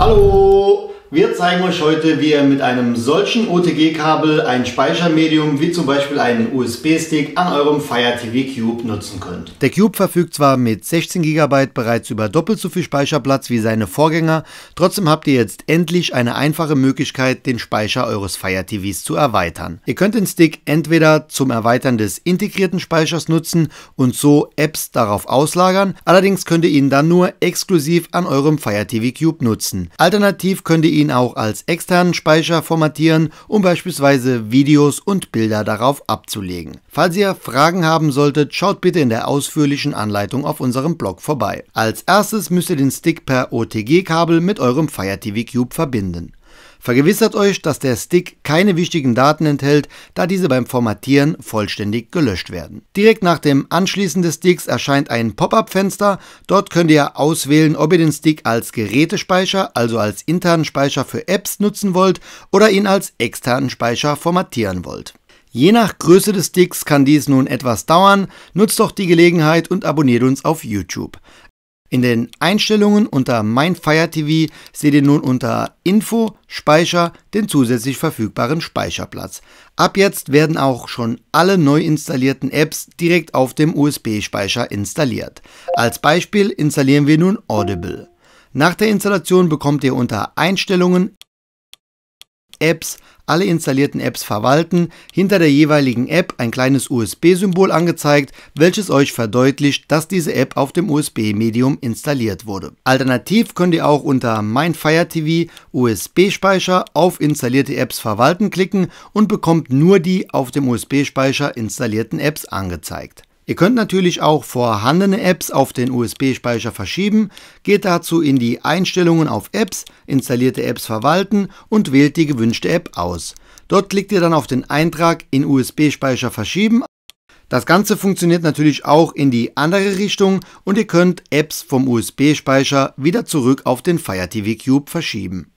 Hallo! Wir zeigen euch heute, wie ihr mit einem solchen OTG-Kabel ein Speichermedium wie zum Beispiel einen USB-Stick an eurem Fire TV Cube nutzen könnt. Der Cube verfügt zwar mit 16 GB bereits über doppelt so viel Speicherplatz wie seine Vorgänger, trotzdem habt ihr jetzt endlich eine einfache Möglichkeit, den Speicher eures Fire TVs zu erweitern. Ihr könnt den Stick entweder zum Erweitern des integrierten Speichers nutzen und so Apps darauf auslagern, allerdings könnt ihr ihn dann nur exklusiv an eurem Fire TV Cube nutzen. Alternativ könnt ihr ihn auch als externen Speicher formatieren, um beispielsweise Videos und Bilder darauf abzulegen. Falls ihr Fragen haben solltet, schaut bitte in der ausführlichen Anleitung auf unserem Blog vorbei. Als erstes müsst ihr den Stick per OTG-Kabel mit eurem Fire TV Cube verbinden. Vergewissert euch, dass der Stick keine wichtigen Daten enthält, da diese beim Formatieren vollständig gelöscht werden. Direkt nach dem Anschließen des Sticks erscheint ein Pop-up-Fenster. Dort könnt ihr auswählen, ob ihr den Stick als Gerätespeicher, also als internen Speicher für Apps nutzen wollt oder ihn als externen Speicher formatieren wollt. Je nach Größe des Sticks kann dies nun etwas dauern. Nutzt doch die Gelegenheit und abonniert uns auf YouTube. In den Einstellungen unter Mein Fire TV seht ihr nun unter Info, Speicher den zusätzlich verfügbaren Speicherplatz. Ab jetzt werden auch schon alle neu installierten Apps direkt auf dem USB-Speicher installiert. Als Beispiel installieren wir nun Audible. Nach der Installation bekommt ihr unter Einstellungen Apps, alle installierten Apps verwalten, hinter der jeweiligen App ein kleines USB-Symbol angezeigt, welches euch verdeutlicht, dass diese App auf dem USB-Medium installiert wurde. Alternativ könnt ihr auch unter Mein Fire TV USB-Speicher auf installierte Apps verwalten klicken und bekommt nur die auf dem USB-Speicher installierten Apps angezeigt. Ihr könnt natürlich auch vorhandene Apps auf den USB-Speicher verschieben, geht dazu in die Einstellungen auf Apps, installierte Apps verwalten und wählt die gewünschte App aus. Dort klickt ihr dann auf den Eintrag in USB-Speicher verschieben. Das Ganze funktioniert natürlich auch in die andere Richtung und ihr könnt Apps vom USB-Speicher wieder zurück auf den Fire TV Cube verschieben.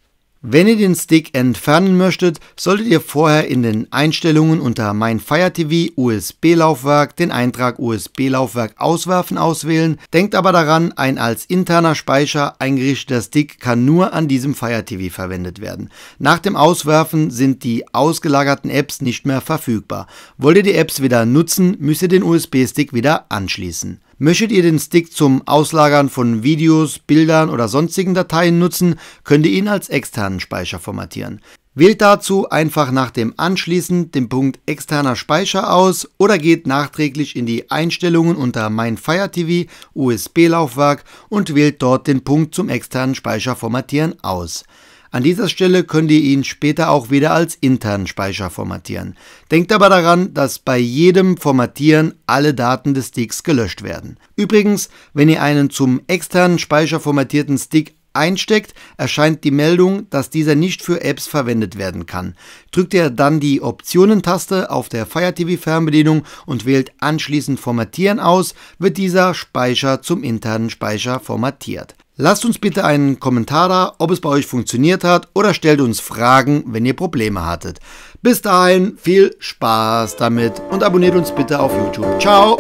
Wenn ihr den Stick entfernen möchtet, solltet ihr vorher in den Einstellungen unter Mein Fire TV USB-Laufwerk den Eintrag USB-Laufwerk auswerfen auswählen. Denkt aber daran, ein als interner Speicher eingerichteter Stick kann nur an diesem Fire TV verwendet werden. Nach dem Auswerfen sind die ausgelagerten Apps nicht mehr verfügbar. Wollt ihr die Apps wieder nutzen, müsst ihr den USB-Stick wieder anschließen. Möchtet ihr den Stick zum Auslagern von Videos, Bildern oder sonstigen Dateien nutzen, könnt ihr ihn als externen Speicher formatieren. Wählt dazu einfach nach dem Anschließen den Punkt externer Speicher aus oder geht nachträglich in die Einstellungen unter Mein Fire TV USB Laufwerk und wählt dort den Punkt zum externen Speicher formatieren aus. An dieser Stelle könnt ihr ihn später auch wieder als internen Speicher formatieren. Denkt aber daran, dass bei jedem Formatieren alle Daten des Sticks gelöscht werden. Übrigens, wenn ihr einen zum externen Speicher formatierten Stick einsteckt, erscheint die Meldung, dass dieser nicht für Apps verwendet werden kann. Drückt ihr dann die Optionen-Taste auf der Fire TV Fernbedienung und wählt anschließend Formatieren aus, wird dieser Speicher zum internen Speicher formatiert. Lasst uns bitte einen Kommentar da, ob es bei euch funktioniert hat oder stellt uns Fragen, wenn ihr Probleme hattet. Bis dahin viel Spaß damit und abonniert uns bitte auf YouTube. Ciao!